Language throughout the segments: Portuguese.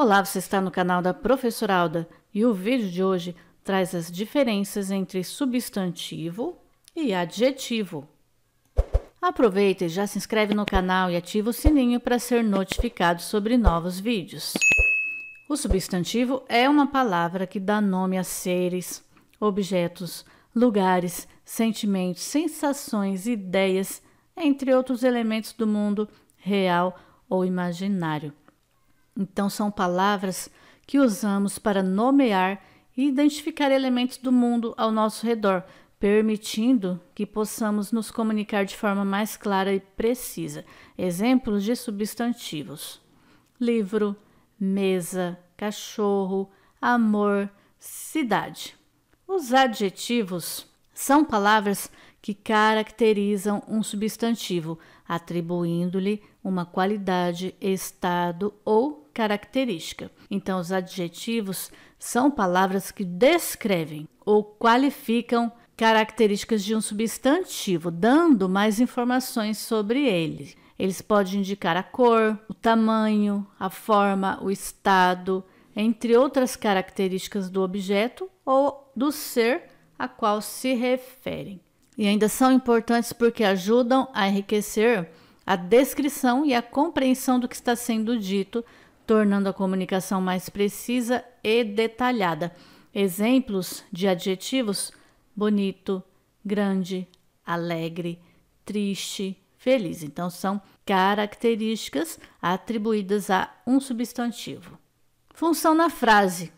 Olá, você está no canal da Professora Alda e o vídeo de hoje traz as diferenças entre substantivo e adjetivo. Aproveita e já se inscreve no canal e ativa o sininho para ser notificado sobre novos vídeos. O substantivo é uma palavra que dá nome a seres, objetos, lugares, sentimentos, sensações, ideias, entre outros elementos do mundo real ou imaginário. Então, são palavras que usamos para nomear e identificar elementos do mundo ao nosso redor, permitindo que possamos nos comunicar de forma mais clara e precisa. Exemplos de substantivos: livro, mesa, cachorro, amor, cidade. Os adjetivos são palavras que caracterizam um substantivo, atribuindo-lhe uma qualidade, estado ou característica. Então, os adjetivos são palavras que descrevem ou qualificam características de um substantivo, dando mais informações sobre ele. Eles podem indicar a cor, o tamanho, a forma, o estado, entre outras características do objeto ou do ser a qual se referem. E ainda são importantes porque ajudam a enriquecer a descrição e a compreensão do que está sendo dito, tornando a comunicação mais precisa e detalhada. Exemplos de adjetivos: bonito, grande, alegre, triste, feliz. Então, são características atribuídas a um substantivo. Função na frase: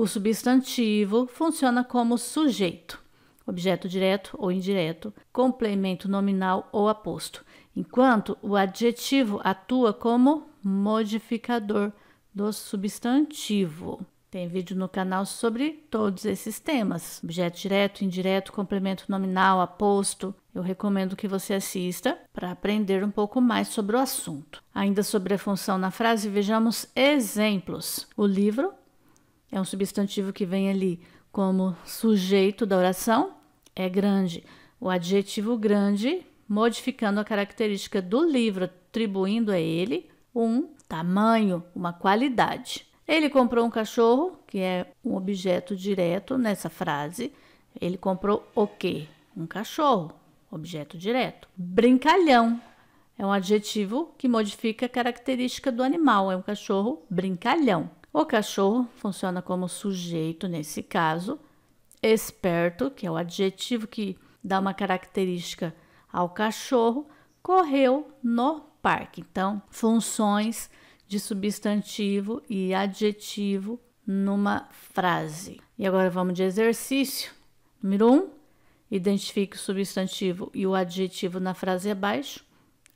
o substantivo funciona como sujeito, objeto direto ou indireto, complemento nominal ou aposto, enquanto o adjetivo atua como modificador do substantivo. Tem vídeo no canal sobre todos esses temas: objeto direto, indireto, complemento nominal, aposto. Eu recomendo que você assista para aprender um pouco mais sobre o assunto. Ainda sobre a função na frase, vejamos exemplos. O livro é um substantivo que vem ali como sujeito da oração, é grande. O adjetivo grande, modificando a característica do livro, atribuindo a ele um tamanho, uma qualidade. Ele comprou um cachorro, que é um objeto direto nessa frase. Ele comprou o quê? Um cachorro, objeto direto. Brincalhão é um adjetivo que modifica a característica do animal, é um cachorro brincalhão. O cachorro funciona como sujeito nesse caso, esperto, que é o adjetivo que dá uma característica ao cachorro, correu no parque. Então, funções de substantivo e adjetivo numa frase. E agora vamos de exercício. Número 1, um, identifique o substantivo e o adjetivo na frase abaixo.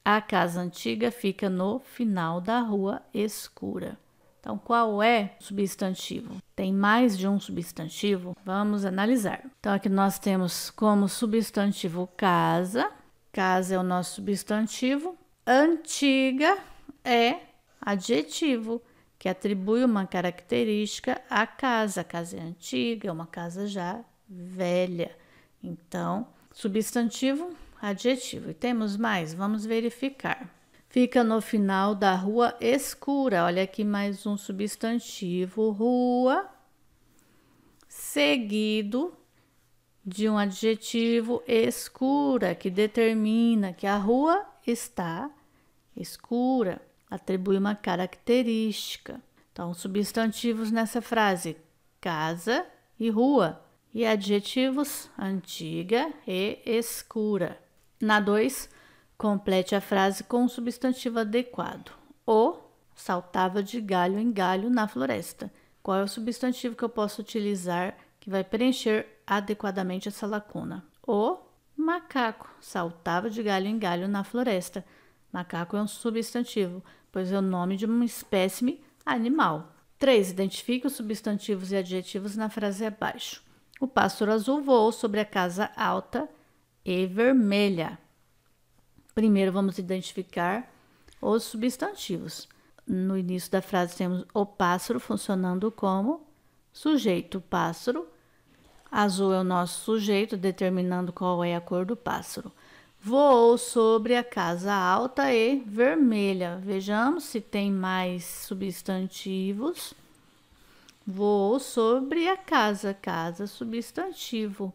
A casa antiga fica no final da rua escura. Então, qual é o substantivo? Tem mais de um substantivo? Vamos analisar. Então, aqui nós temos como substantivo casa. Casa é o nosso substantivo. Antiga é adjetivo, que atribui uma característica à casa. A casa é antiga, é uma casa já velha. Então, substantivo, adjetivo. E temos mais? Vamos verificar. Fica no final da rua escura. Olha aqui mais um substantivo, rua, seguido de um adjetivo escura, que determina que a rua está escura, atribui uma característica. Então, substantivos nessa frase: casa e rua, e adjetivos antiga e escura. Na 2, Complete a frase com um substantivo adequado. O saltava de galho em galho na floresta. Qual é o substantivo que eu posso utilizar que vai preencher adequadamente essa lacuna? O macaco saltava de galho em galho na floresta. Macaco é um substantivo, pois é o nome de uma espécime animal. 3. Identifique os substantivos e adjetivos na frase abaixo. O pássaro azul voou sobre a casa alta e vermelha. Primeiro vamos identificar os substantivos. No início da frase temos o pássaro funcionando como sujeito pássaro. Azul é o nosso sujeito, determinando qual é a cor do pássaro. Voou sobre a casa alta e vermelha. Vejamos se tem mais substantivos. Voou sobre a casa, casa substantivo.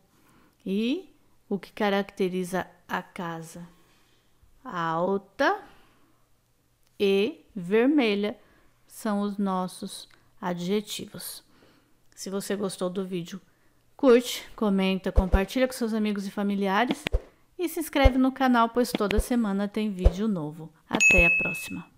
E o que caracteriza a casa? alta e vermelha são os nossos adjetivos. Se você gostou do vídeo, curte, comenta, compartilha com seus amigos e familiares e se inscreve no canal, pois toda semana tem vídeo novo. Até a próxima!